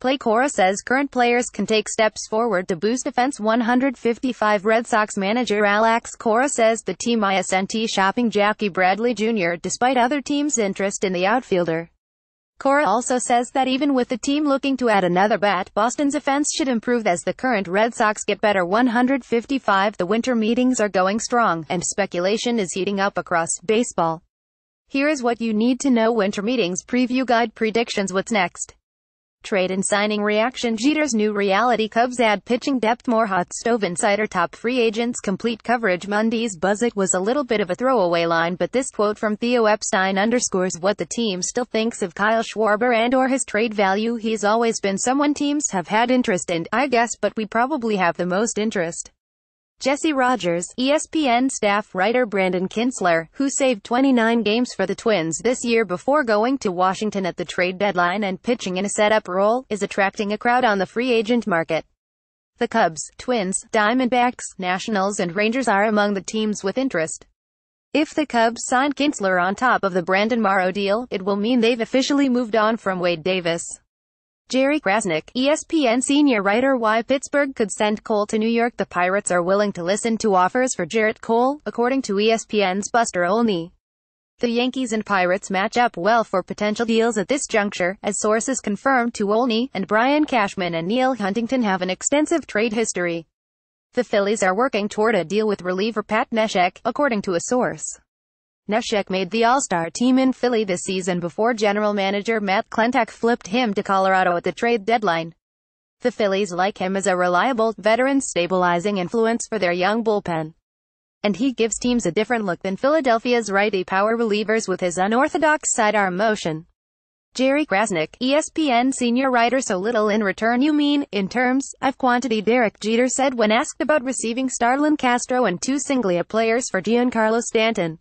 Play Cora says current players can take steps forward to boost defense 155 Red Sox manager Alex Cora says the team is shopping Jackie Bradley Jr. despite other teams' interest in the outfielder. Cora also says that even with the team looking to add another bat, Boston's offense should improve as the current Red Sox get better 155. The winter meetings are going strong, and speculation is heating up across baseball. Here is what you need to know winter meetings preview guide predictions what's next. Trade and signing reaction Jeter's new reality Cubs add pitching depth more hot stove insider top free agents complete coverage Monday's buzz it was a little bit of a throwaway line but this quote from Theo Epstein underscores what the team still thinks of Kyle Schwarber and or his trade value he's always been someone teams have had interest in I guess but we probably have the most interest. Jesse Rogers, ESPN staff writer Brandon Kinsler, who saved 29 games for the Twins this year before going to Washington at the trade deadline and pitching in a setup role, is attracting a crowd on the free agent market. The Cubs, Twins, Diamondbacks, Nationals and Rangers are among the teams with interest. If the Cubs sign Kinsler on top of the Brandon Morrow deal, it will mean they've officially moved on from Wade Davis. Jerry Krasnick, ESPN senior writer Why Pittsburgh Could Send Cole to New York The Pirates are willing to listen to offers for Jarrett Cole, according to ESPN's Buster Olney. The Yankees and Pirates match up well for potential deals at this juncture, as sources confirmed to Olney, and Brian Cashman and Neil Huntington have an extensive trade history. The Phillies are working toward a deal with reliever Pat Neshek, according to a source. Neshek made the All-Star team in Philly this season before general manager Matt Klentak flipped him to Colorado at the trade deadline. The Phillies like him as a reliable, veteran stabilizing influence for their young bullpen. And he gives teams a different look than Philadelphia's righty power relievers with his unorthodox sidearm motion. Jerry Krasnick, ESPN senior writer So little in return you mean, in terms, of quantity Derek Jeter said when asked about receiving Starlin Castro and two Singlia players for Giancarlo Stanton.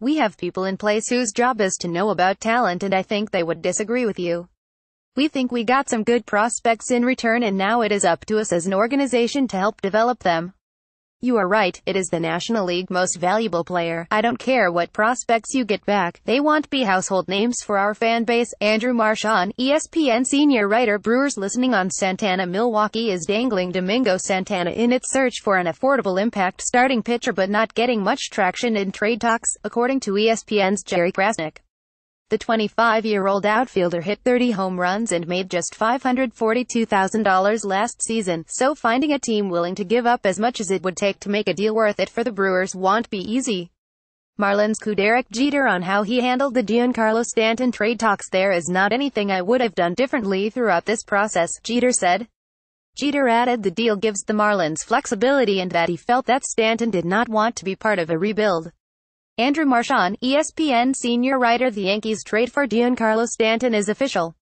We have people in place whose job is to know about talent and I think they would disagree with you. We think we got some good prospects in return and now it is up to us as an organization to help develop them. You are right, it is the National League most valuable player. I don't care what prospects you get back, they won't be household names for our fan base. Andrew Marchand, ESPN senior writer Brewers listening on Santana Milwaukee is dangling Domingo Santana in its search for an affordable impact starting pitcher but not getting much traction in trade talks, according to ESPN's Jerry Krasnick. The 25-year-old outfielder hit 30 home runs and made just $542,000 last season, so finding a team willing to give up as much as it would take to make a deal worth it for the Brewers won't be easy. Marlins coup Derek Jeter on how he handled the Giancarlo Stanton trade talks there is not anything I would have done differently throughout this process, Jeter said. Jeter added the deal gives the Marlins flexibility and that he felt that Stanton did not want to be part of a rebuild. Andrew Marchand, ESPN senior writer The Yankees trade for Giancarlo Stanton is official.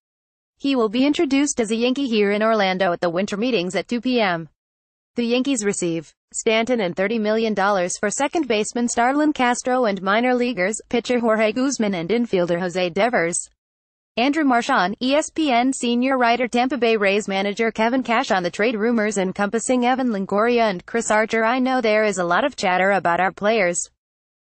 He will be introduced as a Yankee here in Orlando at the winter meetings at 2 p.m. The Yankees receive Stanton and $30 million for second baseman Starlin Castro and minor leaguers, pitcher Jorge Guzman and infielder Jose Devers. Andrew Marchand, ESPN senior writer Tampa Bay Rays manager Kevin Cash on the trade rumors encompassing Evan Longoria and Chris Archer I know there is a lot of chatter about our players.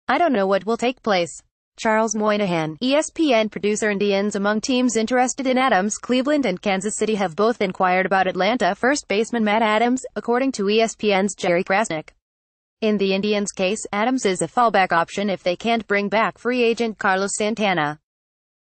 I don't know what will take place. Charles Moynihan, ESPN producer Indians among teams interested in Adams, Cleveland and Kansas City have both inquired about Atlanta first baseman Matt Adams, according to ESPN's Jerry Krasnick. In the Indians' case, Adams is a fallback option if they can't bring back free agent Carlos Santana.